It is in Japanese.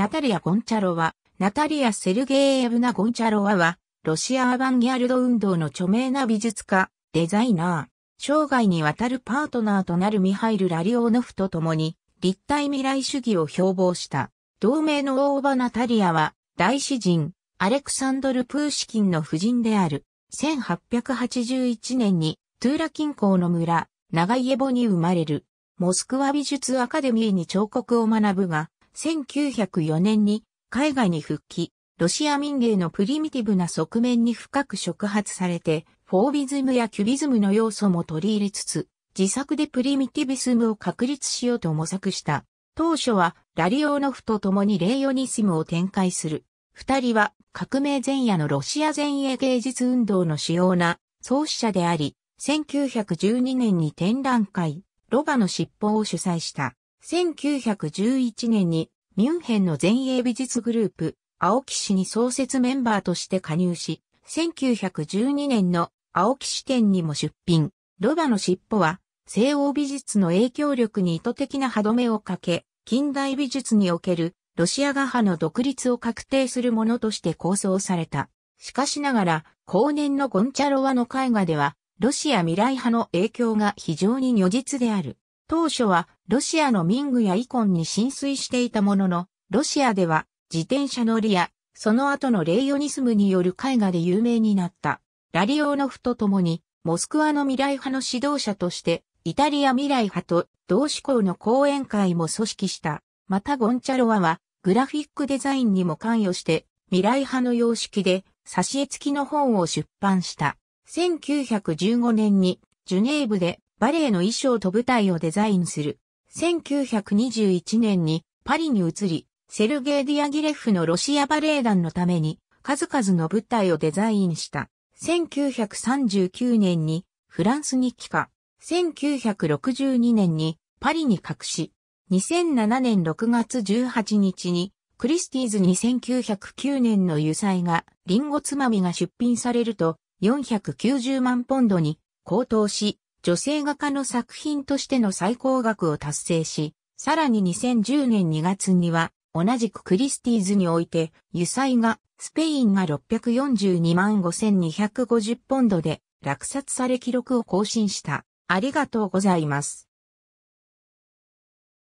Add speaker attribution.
Speaker 1: ナタリア・ゴンチャロワ、ナタリア・セルゲーエブナ・ゴンチャロワは、ロシアアバンギャルド運動の著名な美術家、デザイナー、生涯にわたるパートナーとなるミハイル・ラリオーノフと共に、立体未来主義を標榜した。同盟の大場ナタリアは、大詩人、アレクサンドル・プーシキンの夫人である。1881年に、トゥーラ近郊の村、長イエボに生まれる。モスクワ美術アカデミーに彫刻を学ぶが、1904年に海外に復帰、ロシア民芸のプリミティブな側面に深く触発されて、フォービズムやキュビズムの要素も取り入れつつ、自作でプリミティビスムを確立しようと模索した。当初はラリオーノフと共にレイオニスムを展開する。二人は革命前夜のロシア前衛芸術運動の主要な創始者であり、1912年に展覧会、ロバの尻尾を主催した。1911年にミュンヘンの前衛美術グループ、青木氏に創設メンバーとして加入し、1912年の青木支店にも出品。ロバの尻尾は、西欧美術の影響力に意図的な歯止めをかけ、近代美術におけるロシア画派の独立を確定するものとして構想された。しかしながら、後年のゴンチャロワの絵画では、ロシア未来派の影響が非常に如実である。当初はロシアのミングやイコンに浸水していたものの、ロシアでは自転車乗りや、その後のレイオニスムによる絵画で有名になった。ラリオーノフと共に、モスクワの未来派の指導者として、イタリア未来派と同志校の講演会も組織した。またゴンチャロワは、グラフィックデザインにも関与して、未来派の様式で、挿絵付きの本を出版した。1915年に、ジュネーブでバレエの衣装と舞台をデザインする。1921年にパリに移り、セルゲイ・ディアギレフのロシアバレエ団のために数々の舞台をデザインした。1939年にフランスに帰化。1962年にパリに隠し、2007年6月18日にクリスティーズに1909年の油彩がリンゴつまみが出品されると490万ポンドに高騰し、女性画家の作品としての最高額を達成し、さらに2010年2月には、同じくクリスティーズにおいて、油彩画、スペインが642万5250ポンドで落札され記録を更新した。ありがとうございます。